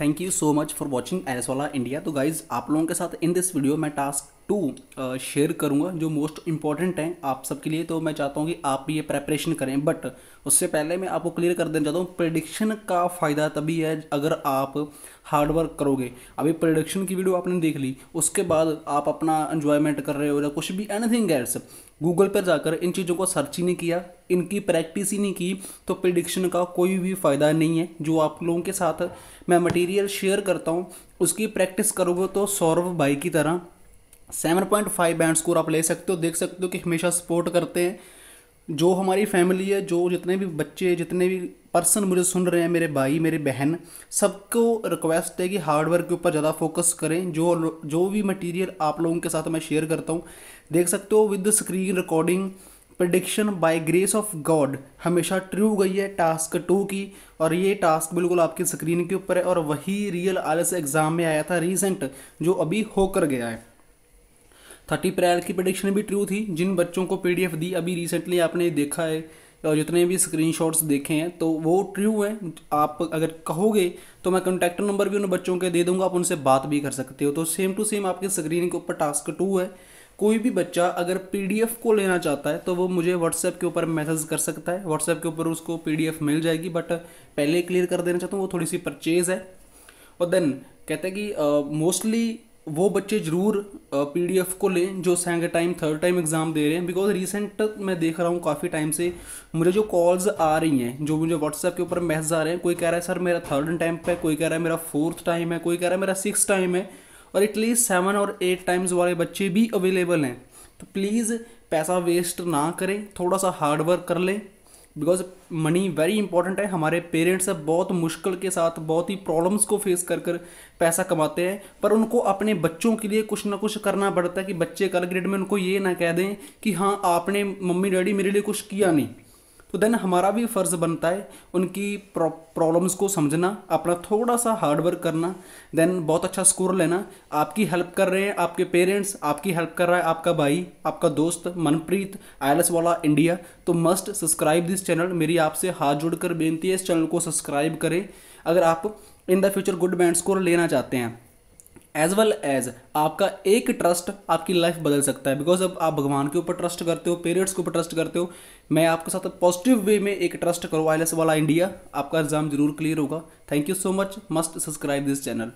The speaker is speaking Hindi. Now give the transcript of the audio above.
thank you so much for watching NS वाला इंडिया तो गाइज आप लोगों के साथ इन दिस वीडियो मैं टास्क टू शेयर करूँगा जो मोस्ट इंपॉर्टेंट हैं आप सबके लिए तो मैं चाहता हूँ कि आप ये प्रेपरेशन करें बट उससे पहले मैं आपको क्लियर कर देना चाहता हूँ प्रडिक्शन का फ़ायदा तभी है अगर आप हार्डवर्क करोगे अभी प्रडिक्शन की वीडियो आपने देख ली उसके बाद आप अपना इन्जॉयमेंट कर रहे हो या कुछ भी एनीथिंग एल्स गूगल पर जाकर इन चीज़ों को सर्च ही नहीं किया इनकी प्रैक्टिस ही नहीं की तो प्रडिक्शन का कोई भी फ़ायदा नहीं है जो आप लोगों के साथ मैं मटेरियल शेयर करता हूँ उसकी प्रैक्टिस करोगे तो सौरभ भाई की तरह seven point five band score आप ले सकते हो देख सकते हो कि हमेशा सपोर्ट करते हैं जो हमारी फैमिली है जो जितने भी बच्चे जितने भी पर्सन मुझे सुन रहे हैं मेरे भाई मेरे बहन सबको रिक्वेस्ट है कि हार्डवर्क के ऊपर ज़्यादा फोकस करें जो जो भी मटेरियल आप लोगों के साथ मैं शेयर करता हूँ देख सकते हो with screen recording prediction by grace of God हमेशा ट्रू गई है टास्क टू की और ये टास्क बिल्कुल आपकी स्क्रीन के ऊपर है और वही रियल आलस एग्ज़ाम में आया था रिसेंट जो अभी होकर गया है थर्टी अप्रैल की प्रडिक्शन भी ट्रू थी जिन बच्चों को पी दी अभी रिसेंटली आपने देखा है और जितने भी स्क्रीन देखे हैं तो वो ट्रू हैं आप अगर कहोगे तो मैं कॉन्टैक्ट नंबर भी उन बच्चों के दे दूंगा आप उनसे बात भी कर सकते हो तो सेम टू सेम आपके स्क्रीन के ऊपर टास्क टू है कोई भी बच्चा अगर पी को लेना चाहता है तो वो मुझे व्हाट्सएप के ऊपर मैसेज कर सकता है व्हाट्सएप के ऊपर उसको पी मिल जाएगी बट पहले क्लियर कर देना चाहता हूँ वो थोड़ी सी परचेज़ है और देन कहते हैं कि मोस्टली uh, वो बच्चे ज़रूर पीडीएफ को लें जो second time third time exam दे रहे हैं बिकॉज रिसेंट मैं देख रहा हूँ काफ़ी टाइम से मुझे जो कॉल्स आ रही हैं जो मुझे व्हाट्सएप के ऊपर मैसेज आ रहे हैं कोई कह रहा है सर मेरा थर्ड टाइम है कोई कह रहा है मेरा फोर्थ टाइम है कोई कह रहा है मेरा सिक्स टाइम है और एटलीस्ट सेवन और एट टाइम्स वाले बच्चे भी अवेलेबल हैं तो प्लीज़ पैसा वेस्ट ना करें थोड़ा सा हार्ड वर्क कर लें बिकॉज मनी वेरी इंपॉर्टेंट है हमारे पेरेंट्स अब बहुत मुश्किल के साथ बहुत ही प्रॉब्लम्स को फेस कर कर पैसा कमाते हैं पर उनको अपने बच्चों के लिए कुछ ना कुछ करना पड़ता है कि बच्चे कल ग्रेड में उनको ये ना कह दें कि हाँ आपने मम्मी डैडी मेरे लिए कुछ किया नहीं तो देन हमारा भी फ़र्ज़ बनता है उनकी प्रॉब्लम्स को समझना अपना थोड़ा सा हार्डवर्क करना देन बहुत अच्छा स्कोर लेना आपकी हेल्प कर रहे हैं आपके पेरेंट्स आपकी हेल्प कर रहा है आपका भाई आपका दोस्त मनप्रीत आई वाला इंडिया तो मस्ट सब्सक्राइब दिस चैनल मेरी आपसे हाथ जोड़कर बेनती है इस चैनल को सब्सक्राइब करें अगर आप in the future good band score लेना चाहते हैं एज वेल एज आपका एक ट्रस्ट आपकी लाइफ बदल सकता है बिकॉज अब आप भगवान के ऊपर ट्रस्ट करते हो पेरेंट्स के ऊपर ट्रस्ट करते हो मैं आपके साथ पॉजिटिव वे में एक ट्रस्ट करूँ वायरलेस वाला इंडिया आपका एग्जाम जरूर क्लियर होगा thank you so much must subscribe this channel